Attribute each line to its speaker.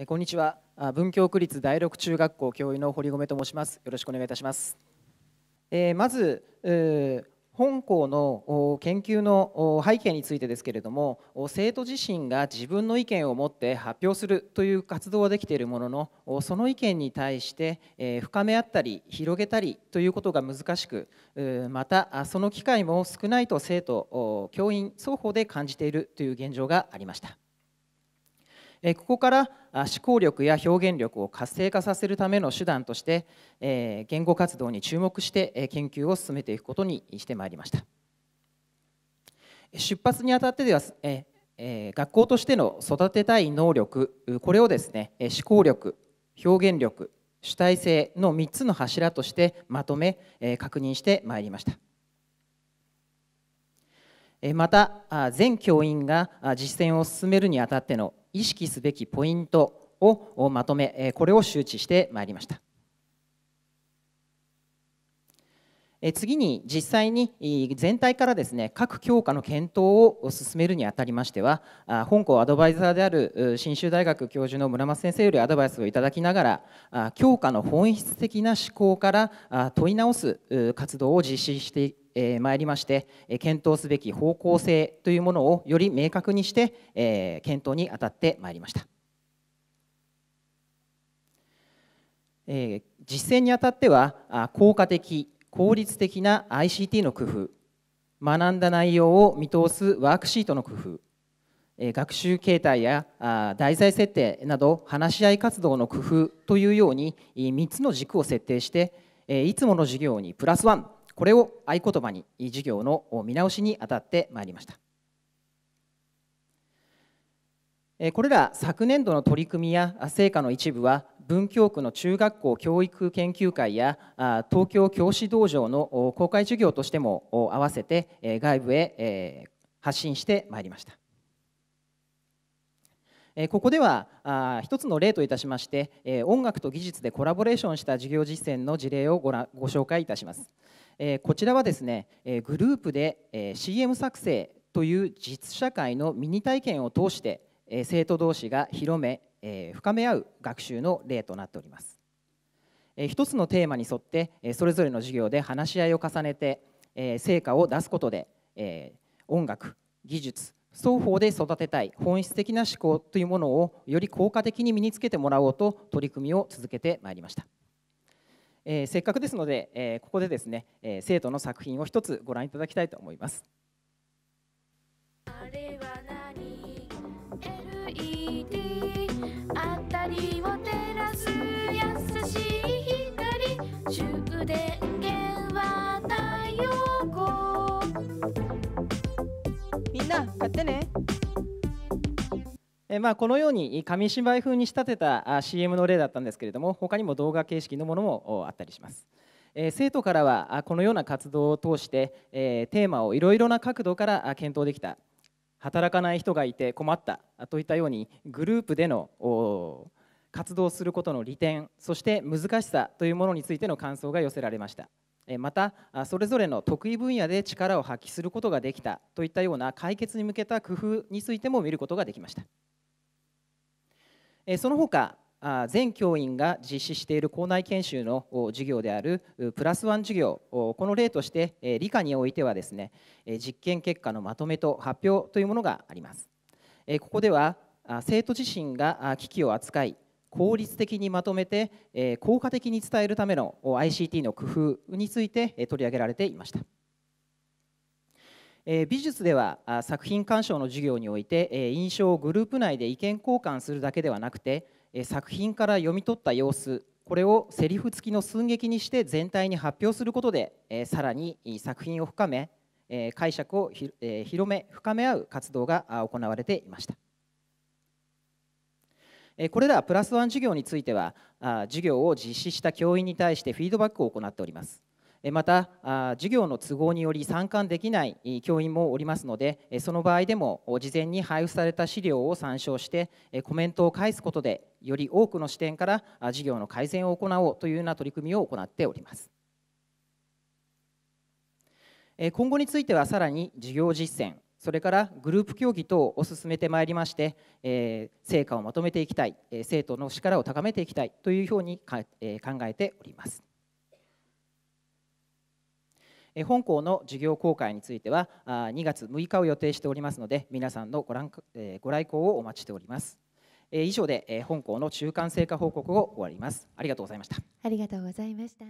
Speaker 1: えこんにちは文京区立第六中学校教員の堀米と申しますよろしくお願いいたします、えー、まず、本校の研究の背景についてですけれども生徒自身が自分の意見を持って発表するという活動はできているもののその意見に対して深め合ったり広げたりということが難しくまたその機会も少ないと生徒教員双方で感じているという現状がありました。ここから思考力や表現力を活性化させるための手段として言語活動に注目して研究を進めていくことにしてまいりました出発にあたってでは学校としての育てたい能力これをですね思考力表現力主体性の3つの柱としてまとめ確認してまいりましたまた全教員が実践を進めるにあたっての意識すべきポイントをまとめこれを周知してまいりました次に実際に全体からですね各教科の検討を進めるにあたりましては本校アドバイザーである信州大学教授の村松先生よりアドバイスをいただきながら教科の本質的な思考から問い直す活動を実施してえ参りまして、え検討すべき方向性というものをより明確にして、え検討に当たってまいりました。え実践にあたっては効果的効率的な ICT の工夫学んだ内容を見通すワークシートの工夫学習形態や題材設定など話し合い活動の工夫というように3つの軸を設定していつもの授業にプラスワンこれを合言葉に事業の見直しに当たってまいりましたこれら昨年度の取り組みや成果の一部は文京区の中学校教育研究会や東京教師道場の公開授業としても合わせて外部へ発信してまいりました。ここでは一つの例といたしまして音楽と技術でコラボレーションした授業実践の事例をごご紹介いたしますえこちらはですね、えグループで、え CM 作成という実社会のミニ体験を通して、え生徒同士が広め、え深め合う学習の例となっております、えー、一つのテーマに沿って、えそれぞれの授業で話し合いを重ねて、え成果を出すことで、え音楽技術双方で育てたい本質的な思考というものをより効果的に身につけてもらおうと取り組みを続けてまいりました。えー、せっかくですので、えー、ここでですね、えー、生徒の作品を一つご覧いただきたいと思います。あれは何 LED あたりを照らす優しい光終電源は太陽光みんな買ってねまあ、このように紙芝居風に仕立てた CM の例だったんですけれども他にも動画形式のものもあったりします。生徒からはこのような活動を通して、テーマをいろいろな角度から検討できた働かない人がいて困ったといったようにグループでの活動することの利点そして難しさというものについての感想が寄せられましたまたそれぞれの得意分野で力を発揮することができたといったような解決に向けた工夫についても見ることができました。その他全教員が実施している校内研修の授業であるプラスワン授業この例として理科においてはですね実験結果のまとめと発表というものがありますここでは生徒自身が機器を扱い効率的にまとめて効果的に伝えるための ICT の工夫について取り上げられていました。え美術では作品鑑賞の授業において、え印象をグループ内で意見交換するだけではなくて、え作品から読み取った様子これをセリフ付きの寸劇にして全体に発表することで、えさらに作品を深め、え解釈を広め深め合う活動が行われていました。これらプラスワン授業については授業を実施した教員に対してフィードバックを行っております。また授業の都合により参観できない教員もおりますのでその場合でも事前に配布された資料を参照してコメントを返すことでより多くの視点から授業の改善を行おうというような取り組みを行っております。今後についてはさらに授業実践それからグループ協議等を進めてまいりまして、え成果をまとめていきたい、え生徒の力を高めていきたいというふうに考えております。本校の授業公開については2月6日を予定しておりますので皆さんのご覧ご来校をお待ちしております以上で本校の中間成果報告を終わりますありがとうございましたありがとうございました